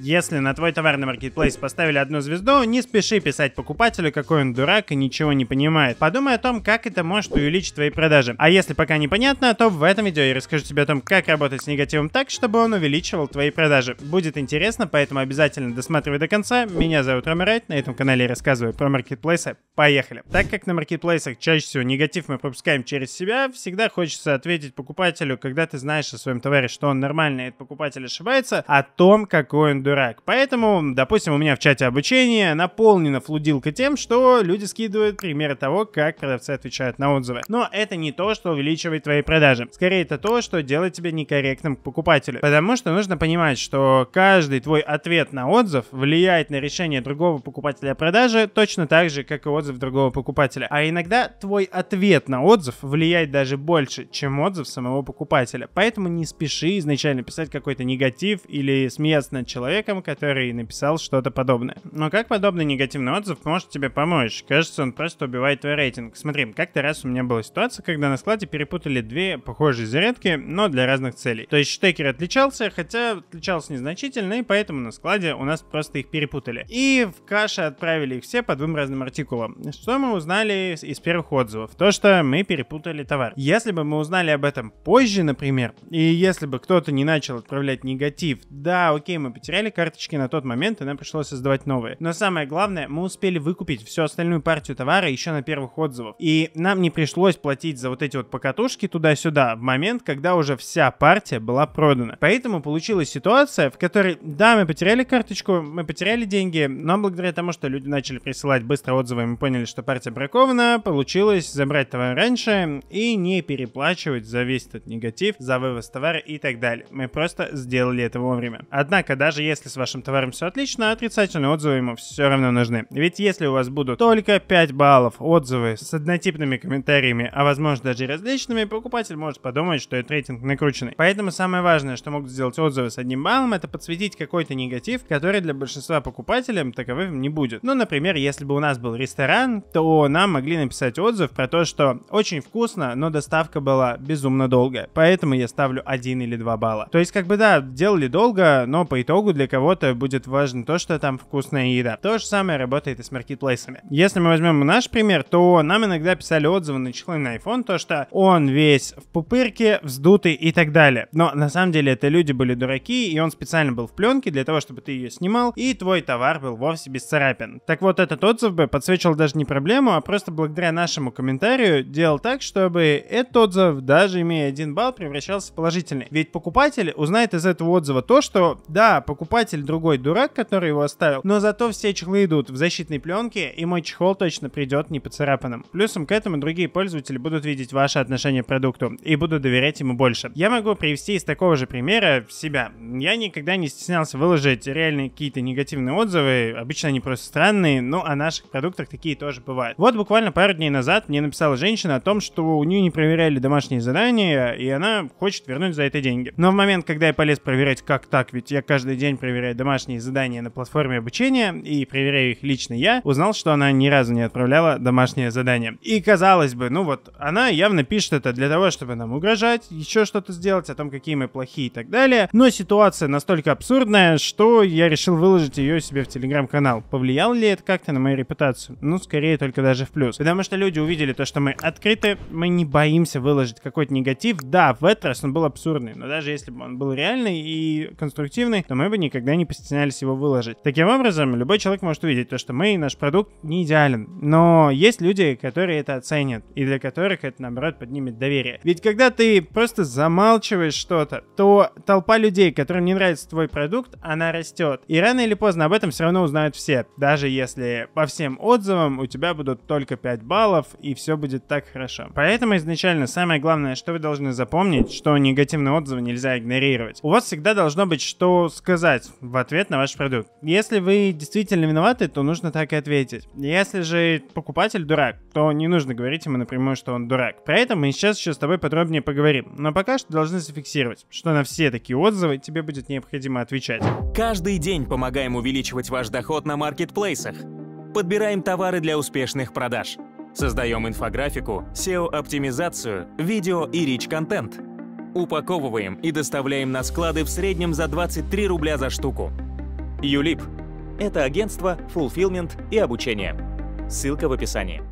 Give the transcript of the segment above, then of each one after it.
Если на твой товарный маркетплейс поставили одну звезду, не спеши писать покупателю, какой он дурак и ничего не понимает. Подумай о том, как это может увеличить твои продажи. А если пока непонятно, то в этом видео я расскажу тебе о том, как работать с негативом так, чтобы он увеличивал твои продажи. Будет интересно, поэтому обязательно досматривай до конца. Меня зовут Рома Райт, на этом канале я рассказываю про маркетплейсы. Поехали! Так как на маркетплейсах чаще всего негатив мы пропускаем через себя, всегда хочется ответить покупателю, когда ты знаешь о своем товаре, что он нормальный, и этот покупатель ошибается, о том, какой он дурак. Поэтому, допустим, у меня в чате обучения наполнена флудилка тем, что люди скидывают примеры того, как продавцы отвечают на отзывы. Но это не то, что увеличивает твои продажи. Скорее, это то, что делает тебя некорректным к покупателю. Потому что нужно понимать, что каждый твой ответ на отзыв влияет на решение другого покупателя о продаже точно так же, как и отзыв другого покупателя. А иногда твой ответ на отзыв влияет даже больше, чем отзыв самого покупателя. Поэтому не спеши изначально писать какой-то негатив или смеяться над человеком, человеком, который написал что-то подобное. Но как подобный негативный отзыв может тебе помочь? Кажется, он просто убивает твой рейтинг. Смотри, как-то раз у меня была ситуация, когда на складе перепутали две похожие зарядки, но для разных целей. То есть штекер отличался, хотя отличался незначительно, и поэтому на складе у нас просто их перепутали. И в каше отправили их все по двум разным артикулам. Что мы узнали из первых отзывов? То, что мы перепутали товар. Если бы мы узнали об этом позже, например, и если бы кто-то не начал отправлять негатив, да, окей, мы потеряли продали карточки на тот момент, и нам пришлось создавать новые. Но самое главное, мы успели выкупить всю остальную партию товара еще на первых отзывов, И нам не пришлось платить за вот эти вот покатушки туда-сюда в момент, когда уже вся партия была продана. Поэтому получилась ситуация, в которой, да, мы потеряли карточку, мы потеряли деньги, но благодаря тому, что люди начали присылать быстро отзывы, мы поняли, что партия бракована, получилось забрать товар раньше и не переплачивать за весь этот негатив, за вывоз товара и так далее. Мы просто сделали это вовремя. Однако, даже если если с вашим товаром все отлично, отрицательные отзывы ему все равно нужны. Ведь если у вас будут только 5 баллов отзывы с однотипными комментариями, а возможно даже различными, покупатель может подумать, что этот рейтинг накрученный. Поэтому самое важное, что могут сделать отзывы с одним баллом, это подсветить какой-то негатив, который для большинства покупателей таковым не будет. Ну, например, если бы у нас был ресторан, то нам могли написать отзыв про то, что очень вкусно, но доставка была безумно долгая. Поэтому я ставлю 1 или 2 балла. То есть, как бы да, делали долго, но по итогу для кого-то будет важно то, что там вкусная еда. То же самое работает и с маркетплейсами. Если мы возьмем наш пример, то нам иногда писали отзывы на чехлы на iPhone, то что он весь в пупырке, вздутый и так далее. Но на самом деле это люди были дураки, и он специально был в пленке для того, чтобы ты ее снимал, и твой товар был вовсе без царапин. Так вот, этот отзыв бы подсвечивал даже не проблему, а просто благодаря нашему комментарию делал так, чтобы этот отзыв, даже имея один балл, превращался в положительный. Ведь покупатель узнает из этого отзыва то, что да, покупатель покупатель другой дурак, который его оставил, но зато все чехлы идут в защитной пленке, и мой чехол точно придет не поцарапанным. Плюсом к этому другие пользователи будут видеть ваше отношение к продукту и будут доверять ему больше. Я могу привести из такого же примера себя. Я никогда не стеснялся выложить реальные какие-то негативные отзывы, обычно они просто странные, но о наших продуктах такие тоже бывают. Вот буквально пару дней назад мне написала женщина о том, что у нее не проверяли домашние задания, и она хочет вернуть за это деньги. Но в момент, когда я полез проверять, как так, ведь я каждый день проверять домашние задания на платформе обучения, и проверяю их лично я, узнал, что она ни разу не отправляла домашнее задание. И казалось бы, ну вот, она явно пишет это для того, чтобы нам угрожать, еще что-то сделать, о том, какие мы плохие и так далее. Но ситуация настолько абсурдная, что я решил выложить ее себе в телеграм-канал. Повлиял ли это как-то на мою репутацию? Ну, скорее только даже в плюс. Потому что люди увидели то, что мы открыты, мы не боимся выложить какой-то негатив. Да, в этот раз он был абсурдный, но даже если бы он был реальный и конструктивный, то мы бы не никогда не постеснялись его выложить. Таким образом, любой человек может увидеть то, что мы, наш продукт не идеален, но есть люди, которые это оценят, и для которых это, наоборот, поднимет доверие. Ведь когда ты просто замалчиваешь что-то, то толпа людей, которым не нравится твой продукт, она растет. И рано или поздно об этом все равно узнают все, даже если по всем отзывам у тебя будут только 5 баллов, и все будет так хорошо. Поэтому изначально самое главное, что вы должны запомнить, что негативные отзывы нельзя игнорировать. У вас всегда должно быть что сказать, сказать в ответ на ваш продукт. Если вы действительно виноваты, то нужно так и ответить. Если же покупатель дурак, то не нужно говорить ему напрямую, что он дурак. Про это мы сейчас еще с тобой подробнее поговорим. Но пока что должны зафиксировать, что на все такие отзывы тебе будет необходимо отвечать. Каждый день помогаем увеличивать ваш доход на маркетплейсах. Подбираем товары для успешных продаж. Создаем инфографику, SEO-оптимизацию, видео и рич-контент – упаковываем и доставляем на склады в среднем за 23 рубля за штуку. Юлип – это агентство, фулфилмент и обучение. Ссылка в описании.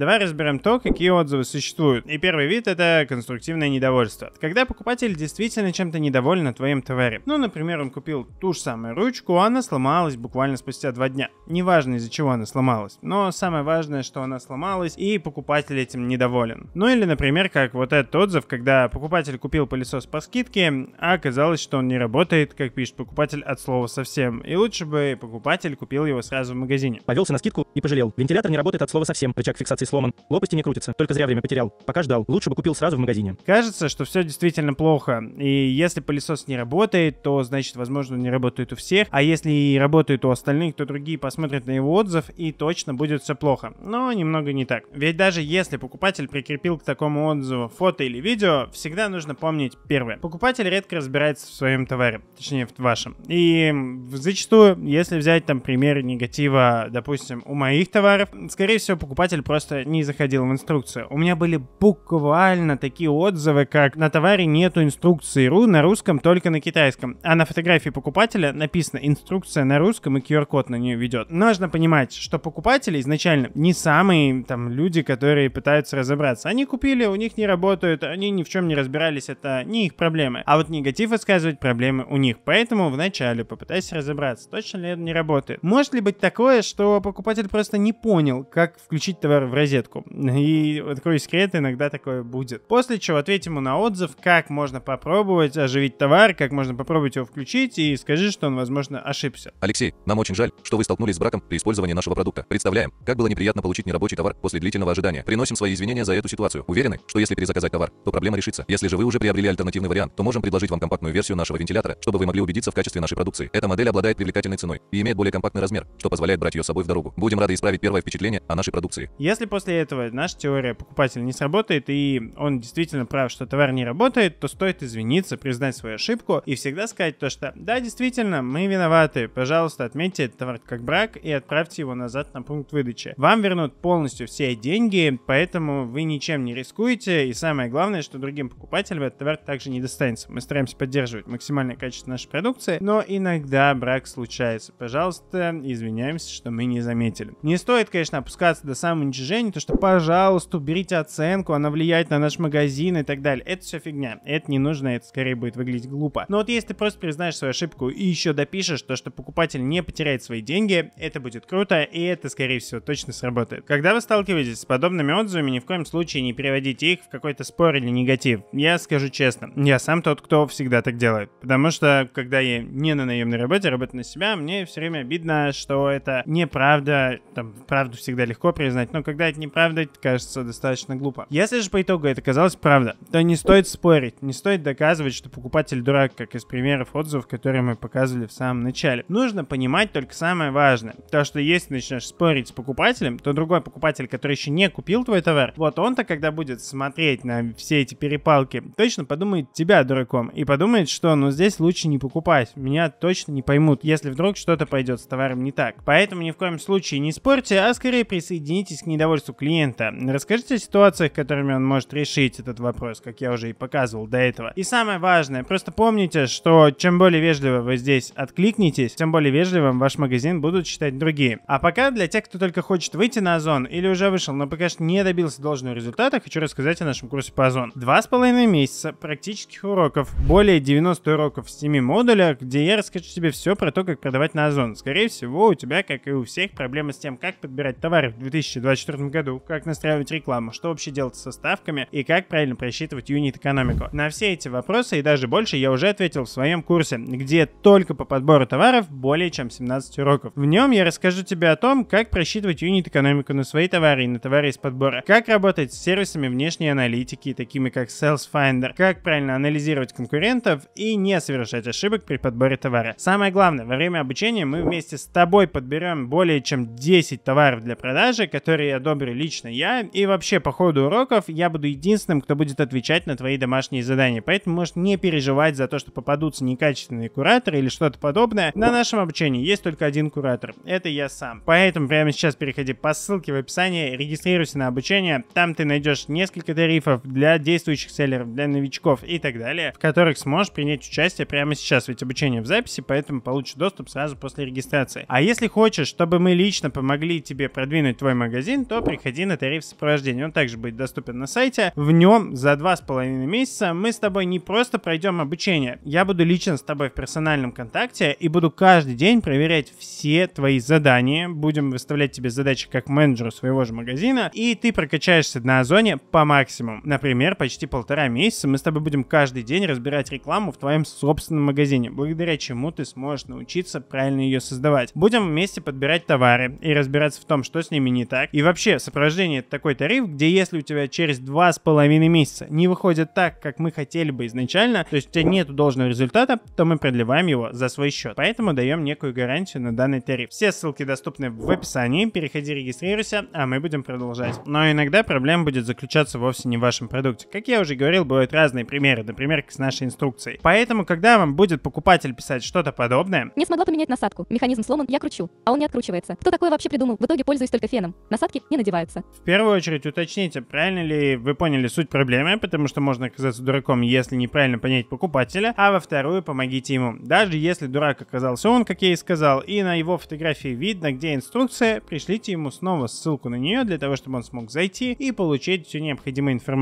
Давай разберем то, какие отзывы существуют. И первый вид — это конструктивное недовольство. Когда покупатель действительно чем-то недоволен твоим товаре. Ну, например, он купил ту же самую ручку, а она сломалась буквально спустя два дня. Неважно, из-за чего она сломалась. Но самое важное, что она сломалась, и покупатель этим недоволен. Ну или, например, как вот этот отзыв, когда покупатель купил пылесос по скидке, а оказалось, что он не работает, как пишет покупатель от слова совсем. И лучше бы покупатель купил его сразу в магазине. Повелся на скидку и пожалел. Вентилятор не работает от слова совсем. Рычаг фиксации сломан, лопасти не крутятся, только зря время потерял. Пока ждал, лучше бы купил сразу в магазине. Кажется, что все действительно плохо. И если пылесос не работает, то значит, возможно, не работает у всех. А если и работает у остальных, то другие посмотрят на его отзыв и точно будет все плохо. Но немного не так. Ведь даже если покупатель прикрепил к такому отзыву фото или видео, всегда нужно помнить первое. Покупатель редко разбирается в своем товаре, точнее в вашем. И зачастую, если взять там пример негатива, допустим, у моих товаров, скорее всего, покупатель просто не заходил в инструкцию. У меня были буквально такие отзывы, как на товаре нету инструкции ру на русском, только на китайском. А на фотографии покупателя написано инструкция на русском и QR-код на нее ведет. Нужно понимать, что покупатели изначально не самые там люди, которые пытаются разобраться. Они купили, у них не работают, они ни в чем не разбирались, это не их проблемы. А вот негатив высказывать проблемы у них. Поэтому вначале попытайся разобраться, точно ли это не работает. Может ли быть такое, что покупатель просто не понял, как включить товар в розетку. И открою секрет, иногда такое будет. После чего ответим ему на отзыв, как можно попробовать оживить товар, как можно попробовать его включить и скажи, что он, возможно, ошибся. Алексей, нам очень жаль, что вы столкнулись с браком при использовании нашего продукта. Представляем, как было неприятно получить нерабочий товар после длительного ожидания. Приносим свои извинения за эту ситуацию. Уверены, что если перезаказать товар, то проблема решится. Если же вы уже приобрели альтернативный вариант, то можем предложить вам компактную версию нашего вентилятора, чтобы вы могли убедиться в качестве нашей продукции. Эта модель обладает привлекательной ценой и имеет более компактный размер, что позволяет брать ее с собой в дорогу. Будем рады исправить первое впечатление о нашей продукции. Если после этого наша теория покупателя не сработает, и он действительно прав, что товар не работает, то стоит извиниться, признать свою ошибку и всегда сказать то, что да, действительно, мы виноваты, пожалуйста, отметьте этот товар как брак и отправьте его назад на пункт выдачи. Вам вернут полностью все деньги, поэтому вы ничем не рискуете, и самое главное, что другим покупателям этот товар также не достанется. Мы стараемся поддерживать максимальное качество нашей продукции, но иногда брак случается. Пожалуйста, извиняемся, что мы не заметили. Не стоит, конечно, опускаться до самоуничижения, приложений, то что, пожалуйста, уберите оценку, она влияет на наш магазин и так далее. Это все фигня. Это не нужно, это скорее будет выглядеть глупо. Но вот если ты просто признаешь свою ошибку и еще допишешь то, что покупатель не потеряет свои деньги, это будет круто, и это, скорее всего, точно сработает. Когда вы сталкиваетесь с подобными отзывами, ни в коем случае не переводите их в какой-то спор или негатив. Я скажу честно, я сам тот, кто всегда так делает. Потому что, когда я не на наемной работе, а работаю на себя, мне все время обидно, что это неправда. Там правду всегда легко признать, но когда считает неправдой, кажется достаточно глупо. Если же по итогу это казалось правда, то не стоит спорить, не стоит доказывать, что покупатель дурак, как из примеров отзывов, которые мы показывали в самом начале. Нужно понимать только самое важное, то что если начнешь спорить с покупателем, то другой покупатель, который еще не купил твой товар, вот он-то, когда будет смотреть на все эти перепалки, точно подумает тебя дураком и подумает, что ну здесь лучше не покупать, меня точно не поймут, если вдруг что-то пойдет с товаром не так. Поэтому ни в коем случае не спорьте, а скорее присоединитесь к недовольству запросу клиента. Расскажите о ситуациях, которыми он может решить этот вопрос, как я уже и показывал до этого. И самое важное, просто помните, что чем более вежливо вы здесь откликнетесь, тем более вежливым ваш магазин будут считать другие. А пока для тех, кто только хочет выйти на Озон или уже вышел, но пока что не добился должного результата, хочу рассказать о нашем курсе по Озон. Два с половиной месяца практических уроков, более 90 уроков в 7 модулях, где я расскажу тебе все про то, как продавать на Озон. Скорее всего, у тебя, как и у всех, проблемы с тем, как подбирать товары в 2024 году, как настраивать рекламу, что вообще делать со ставками и как правильно просчитывать юнит-экономику. На все эти вопросы и даже больше я уже ответил в своем курсе, где только по подбору товаров более чем 17 уроков. В нем я расскажу тебе о том, как просчитывать юнит-экономику на свои товары и на товары из подбора, как работать с сервисами внешней аналитики, такими как Sales Finder, как правильно анализировать конкурентов и не совершать ошибок при подборе товара. Самое главное, во время обучения мы вместе с тобой подберем более чем 10 товаров для продажи, которые я выберу лично я. И вообще, по ходу уроков я буду единственным, кто будет отвечать на твои домашние задания. Поэтому можешь не переживать за то, что попадутся некачественные кураторы или что-то подобное. На нашем обучении есть только один куратор. Это я сам. Поэтому прямо сейчас переходи по ссылке в описании, регистрируйся на обучение. Там ты найдешь несколько тарифов для действующих селлеров, для новичков и так далее, в которых сможешь принять участие прямо сейчас. Ведь обучение в записи, поэтому получишь доступ сразу после регистрации. А если хочешь, чтобы мы лично помогли тебе продвинуть твой магазин, то приходи на тариф сопровождения. Он также будет доступен на сайте. В нем за два с половиной месяца мы с тобой не просто пройдем обучение. Я буду лично с тобой в персональном контакте и буду каждый день проверять все твои задания. Будем выставлять тебе задачи как менеджеру своего же магазина. И ты прокачаешься на Озоне по максимуму. Например, почти полтора месяца мы с тобой будем каждый день разбирать рекламу в твоем собственном магазине, благодаря чему ты сможешь научиться правильно ее создавать. Будем вместе подбирать товары и разбираться в том, что с ними не так. И вообще вообще сопровождение это такой тариф, где если у тебя через два с половиной месяца не выходит так, как мы хотели бы изначально, то есть у тебя нет должного результата, то мы продлеваем его за свой счет. Поэтому даем некую гарантию на данный тариф. Все ссылки доступны в описании, переходи, регистрируйся, а мы будем продолжать. Но иногда проблема будет заключаться вовсе не в вашем продукте. Как я уже говорил, бывают разные примеры, например, с нашей инструкцией. Поэтому, когда вам будет покупатель писать что-то подобное... Не смогла поменять насадку, механизм сломан, я кручу, а он не откручивается. Кто такое вообще придумал? В итоге пользуюсь только феном. Насадки не надеваются. В первую очередь уточните, правильно ли вы поняли суть проблемы, потому что можно оказаться дураком, если неправильно понять покупателя, а во вторую помогите ему. Даже если дурак оказался он, как я и сказал, и на его фотографии видно, где инструкция, пришлите ему снова ссылку на нее для того, чтобы он смог зайти и получить всю необходимую информацию.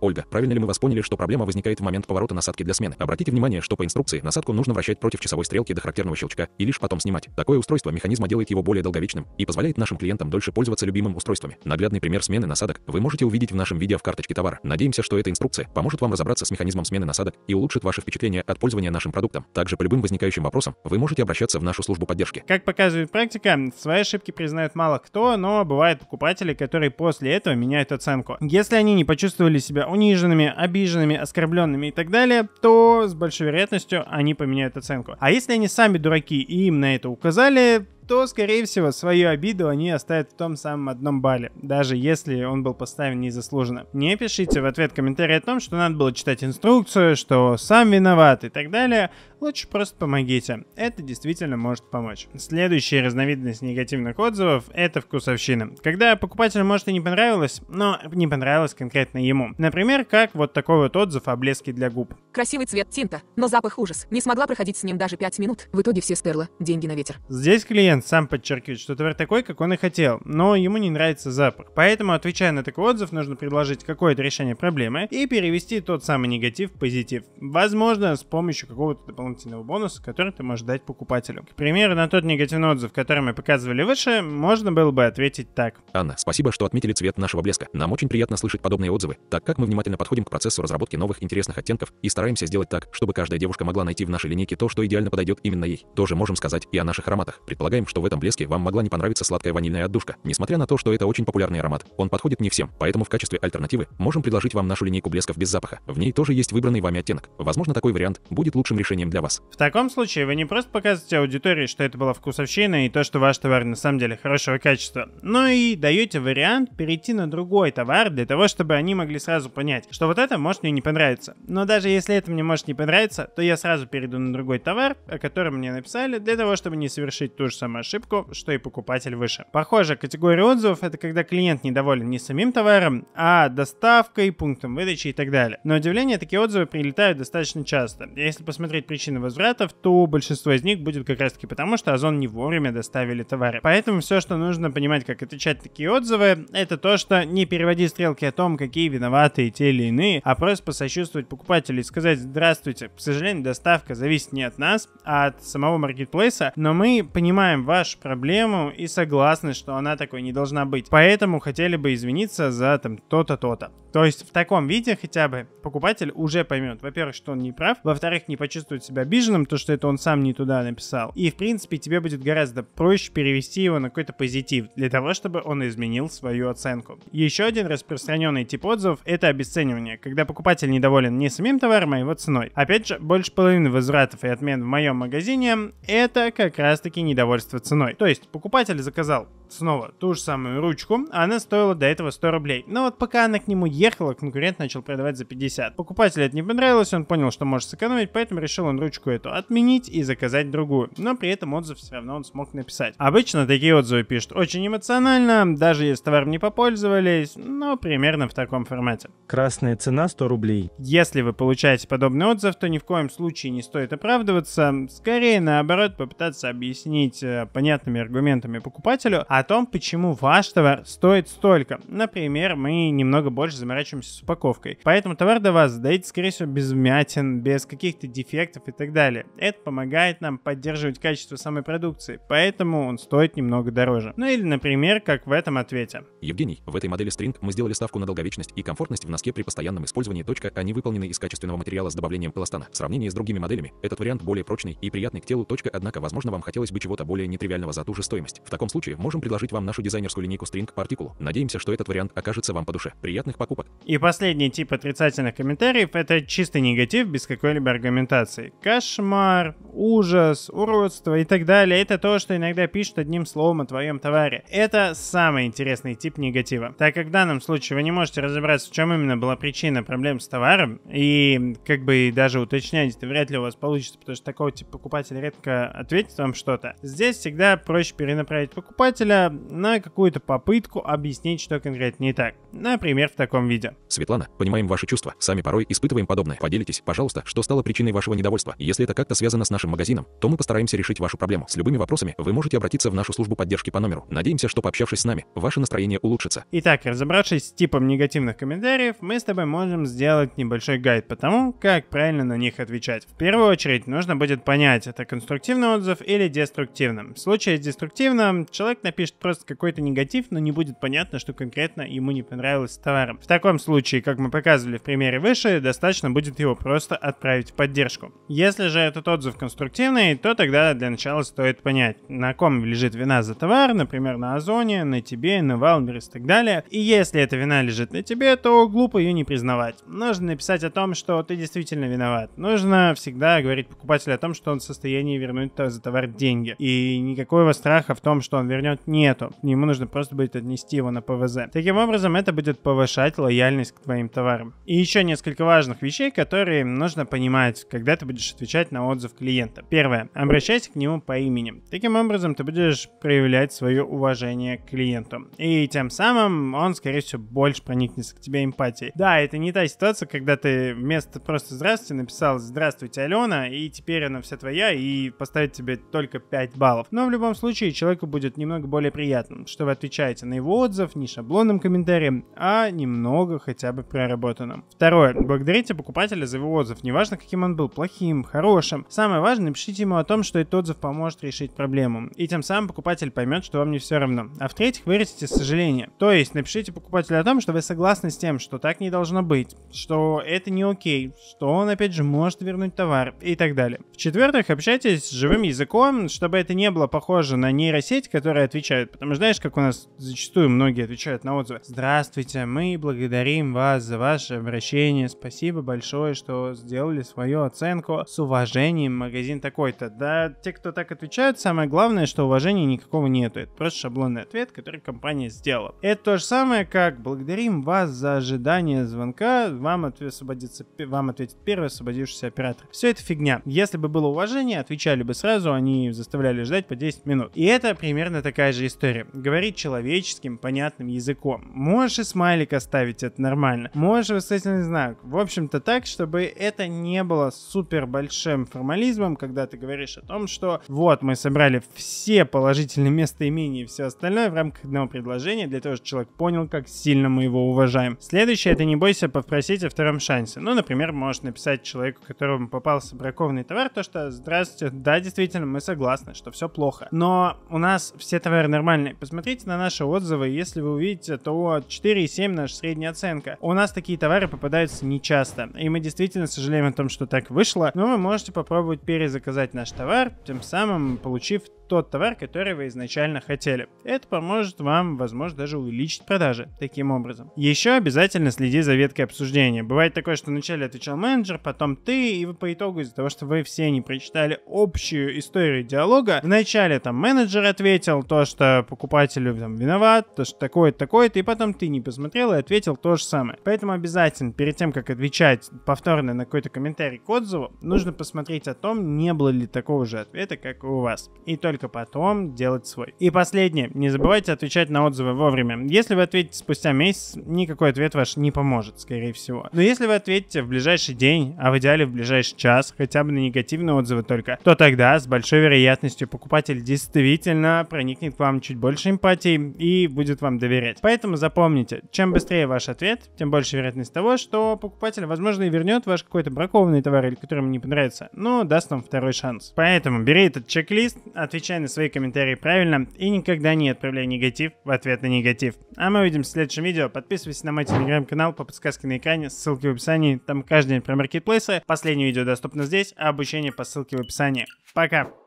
Ольга, правильно ли мы вас поняли, что проблема возникает в момент поворота насадки для смены? Обратите внимание, что по инструкции насадку нужно вращать против часовой стрелки до характерного щелчка и лишь потом снимать. Такое устройство механизма делает его более долговечным и позволяет нашим клиентам дольше пользоваться любимым устройством устройствами. Наглядный пример смены насадок вы можете увидеть в нашем видео в карточке товара. Надеемся, что эта инструкция поможет вам разобраться с механизмом смены насадок и улучшит ваше впечатление от пользования нашим продуктом. Также по любым возникающим вопросам вы можете обращаться в нашу службу поддержки. Как показывает практика, свои ошибки признают мало кто, но бывают покупатели, которые после этого меняют оценку. Если они не почувствовали себя униженными, обиженными, оскорбленными и так далее, то с большой вероятностью они поменяют оценку. А если они сами дураки и им на это указали, то, скорее всего, свою обиду они оставят в том самом одном бале, даже если он был поставлен незаслуженно. Не пишите в ответ комментарий о том, что надо было читать инструкцию, что сам виноват и так далее, лучше просто помогите. Это действительно может помочь. Следующая разновидность негативных отзывов — это вкусовщина. Когда покупателю может и не понравилось, но не понравилось конкретно ему. Например, как вот такой вот отзыв о блеске для губ. Красивый цвет тинта, но запах ужас. Не смогла проходить с ним даже 5 минут. В итоге все стерла. Деньги на ветер. Здесь клиент сам подчеркивает, что товар такой, как он и хотел, но ему не нравится запах. Поэтому, отвечая на такой отзыв, нужно предложить какое-то решение проблемы и перевести тот самый негатив в позитив. Возможно, с помощью какого-то дополнительного дополнительного бонуса, который ты можешь дать покупателю. К примеру, на тот негативный отзыв, который мы показывали выше, можно было бы ответить так. Анна, спасибо, что отметили цвет нашего блеска. Нам очень приятно слышать подобные отзывы, так как мы внимательно подходим к процессу разработки новых интересных оттенков и стараемся сделать так, чтобы каждая девушка могла найти в нашей линейке то, что идеально подойдет именно ей. Тоже можем сказать и о наших ароматах. Предполагаем, что в этом блеске вам могла не понравиться сладкая ванильная отдушка. Несмотря на то, что это очень популярный аромат, он подходит не всем, поэтому в качестве альтернативы можем предложить вам нашу линейку блесков без запаха. В ней тоже есть выбранный вами оттенок. Возможно, такой вариант будет лучшим решением для вас. В таком случае вы не просто показываете аудитории, что это была вкусовщина и то, что ваш товар на самом деле хорошего качества, но и даете вариант перейти на другой товар для того, чтобы они могли сразу понять, что вот это может мне не понравиться. Но даже если это мне может не понравиться, то я сразу перейду на другой товар, о котором мне написали, для того, чтобы не совершить ту же самую ошибку, что и покупатель выше. Похоже, категория отзывов это когда клиент недоволен не самим товаром, а доставкой, пунктом выдачи и так далее. На удивление, такие отзывы прилетают достаточно часто. Если посмотреть причины причин возвратов, то большинство из них будет как раз-таки потому, что Озон не вовремя доставили товары. Поэтому все, что нужно понимать, как отвечать такие отзывы, это то, что не переводи стрелки о том, какие виноваты те или иные, а просто посочувствовать покупателю и сказать «Здравствуйте, к сожалению, доставка зависит не от нас, а от самого маркетплейса, но мы понимаем вашу проблему и согласны, что она такой не должна быть, поэтому хотели бы извиниться за там то-то, то-то». То есть в таком виде хотя бы покупатель уже поймет, во-первых, что он не прав, во-вторых, не почувствует себя обиженным, то, что это он сам не туда написал. И, в принципе, тебе будет гораздо проще перевести его на какой-то позитив, для того, чтобы он изменил свою оценку. Еще один распространенный тип отзывов — это обесценивание, когда покупатель недоволен не самим товаром, а его ценой. Опять же, больше половины возвратов и отмен в моем магазине — это как раз-таки недовольство ценой. То есть покупатель заказал снова ту же самую ручку, она стоила до этого 100 рублей. Но вот пока она к нему въехала, конкурент начал продавать за 50. Покупателю это не понравилось, он понял, что может сэкономить, поэтому решил он ручку эту отменить и заказать другую. Но при этом отзыв все равно он смог написать. Обычно такие отзывы пишут очень эмоционально, даже если товар не попользовались, но примерно в таком формате. Красная цена 100 рублей. Если вы получаете подобный отзыв, то ни в коем случае не стоит оправдываться, скорее наоборот попытаться объяснить э, понятными аргументами покупателю о том, почему ваш товар стоит столько. Например, мы немного больше замерзли заморачиваемся с упаковкой. Поэтому товар до вас дойдет, скорее всего, без вмятин, без каких-то дефектов и так далее. Это помогает нам поддерживать качество самой продукции, поэтому он стоит немного дороже. Ну или, например, как в этом ответе. Евгений, в этой модели String мы сделали ставку на долговечность и комфортность в носке при постоянном использовании. Точка, они а выполнены из качественного материала с добавлением эластана. В сравнении с другими моделями, этот вариант более прочный и приятный к телу. Точка, однако, возможно, вам хотелось бы чего-то более нетривиального за ту же стоимость. В таком случае можем предложить вам нашу дизайнерскую линейку String по артикулу. Надеемся, что этот вариант окажется вам по душе. Приятных покупок! бы. И последний тип отрицательных комментариев — это чистый негатив без какой-либо аргументации. Кошмар, ужас, уродство и так далее — это то, что иногда пишут одним словом о твоем товаре. Это самый интересный тип негатива, так как в данном случае вы не можете разобраться, в чем именно была причина проблем с товаром, и как бы даже уточнять это вряд ли у вас получится, потому что такого типа покупатель редко ответит вам что-то. Здесь всегда проще перенаправить покупателя на какую-то попытку объяснить, что конкретно не так. Например, в таком виде виде. Светлана, понимаем ваши чувства, сами порой испытываем подобное. Поделитесь, пожалуйста, что стало причиной вашего недовольства. Если это как-то связано с нашим магазином, то мы постараемся решить вашу проблему. С любыми вопросами вы можете обратиться в нашу службу поддержки по номеру. Надеемся, что пообщавшись с нами, ваше настроение улучшится. Итак, разобравшись с типом негативных комментариев, мы с тобой можем сделать небольшой гайд по тому, как правильно на них отвечать. В первую очередь нужно будет понять, это конструктивный отзыв или деструктивным. В случае с деструктивным человек напишет просто какой-то негатив, но не будет понятно, что конкретно ему не понравилось с товаром. В таком таком случае, как мы показывали в примере выше, достаточно будет его просто отправить в поддержку. Если же этот отзыв конструктивный, то тогда для начала стоит понять, на ком лежит вина за товар, например, на Озоне, на тебе, на Валберс и так далее. И если эта вина лежит на тебе, то глупо ее не признавать. Нужно написать о том, что ты действительно виноват. Нужно всегда говорить покупателю о том, что он в состоянии вернуть за товар деньги. И никакого страха в том, что он вернет, нету. Ему нужно просто будет отнести его на ПВЗ. Таким образом, это будет повышать лояльность лояльность к твоим товарам. И еще несколько важных вещей, которые нужно понимать, когда ты будешь отвечать на отзыв клиента. Первое. Обращайся к нему по имени. Таким образом, ты будешь проявлять свое уважение к клиенту. И тем самым он, скорее всего, больше проникнется к тебе эмпатией. Да, это не та ситуация, когда ты вместо просто «здравствуйте» написал «здравствуйте, Алена», и теперь она вся твоя, и поставит тебе только 5 баллов. Но в любом случае, человеку будет немного более приятно, что вы отвечаете на его отзыв не шаблонным комментарием, а немного много хотя бы проработано. Второе. Благодарите покупателя за его отзыв, неважно каким он был, плохим, хорошим. Самое важное, напишите ему о том, что этот отзыв поможет решить проблему, и тем самым покупатель поймет, что вам не все равно. А в-третьих, выразите сожаление. То есть напишите покупателю о том, что вы согласны с тем, что так не должно быть, что это не окей, что он опять же может вернуть товар и так далее. В-четвертых, общайтесь с живым языком, чтобы это не было похоже на нейросеть, которая отвечает. Потому что знаешь, как у нас зачастую многие отвечают на отзывы. Здравствуйте, мы благодарим благодарим вас за ваше обращение. Спасибо большое, что сделали свою оценку. С уважением, магазин такой-то. Да, те, кто так отвечают, самое главное, что уважения никакого нету. Это просто шаблонный ответ, который компания сделала. Это то же самое, как благодарим вас за ожидание звонка. Вам, отв... освободится... вам ответит первый освободившийся оператор. Все это фигня. Если бы было уважение, отвечали бы сразу, они заставляли ждать по 10 минут. И это примерно такая же история. Говорить человеческим, понятным языком. Можешь и смайлик оставить выставить это нормально. Можешь восклицательный знак. В общем-то так, чтобы это не было супер большим формализмом, когда ты говоришь о том, что вот мы собрали все положительные местоимения и все остальное в рамках одного предложения, для того, чтобы человек понял, как сильно мы его уважаем. Следующее, это не бойся попросить о втором шансе. Ну, например, можешь написать человеку, которому попался бракованный товар, то, что здравствуйте, да, действительно, мы согласны, что все плохо. Но у нас все товары нормальные. Посмотрите на наши отзывы, если вы увидите, то 4,7 наш средний средняя оценка. У нас такие товары попадаются нечасто, и мы действительно сожалеем о том, что так вышло, но вы можете попробовать перезаказать наш товар, тем самым получив тот товар, который вы изначально хотели. Это поможет вам, возможно, даже увеличить продажи таким образом. Еще обязательно следи за веткой обсуждения. Бывает такое, что вначале отвечал менеджер, потом ты, и вы по итогу из-за того, что вы все не прочитали общую историю диалога, вначале там менеджер ответил то, что покупателю там виноват, то, что такое-то, такое-то, и потом ты не посмотрел и ответил то же самое. Поэтому обязательно перед тем, как отвечать повторно на какой-то комментарий к отзыву, нужно посмотреть о том, не было ли такого же ответа, как и у вас. И только только потом делать свой. И последнее. Не забывайте отвечать на отзывы вовремя. Если вы ответите спустя месяц, никакой ответ ваш не поможет, скорее всего. Но если вы ответите в ближайший день, а в идеале в ближайший час, хотя бы на негативные отзывы только, то тогда с большой вероятностью покупатель действительно проникнет к вам чуть больше эмпатии и будет вам доверять. Поэтому запомните, чем быстрее ваш ответ, тем больше вероятность того, что покупатель, возможно, и вернет ваш какой-то бракованный товар или который ему не понравится, но даст вам второй шанс. Поэтому бери этот чек-лист, отвечай отвечай на свои комментарии правильно и никогда не отправляй негатив в ответ на негатив. А мы увидимся в следующем видео. Подписывайся на мой телеграм-канал по подсказке на экране, ссылки в описании. Там каждый день про маркетплейсы. Последнее видео доступно здесь, а обучение по ссылке в описании. Пока!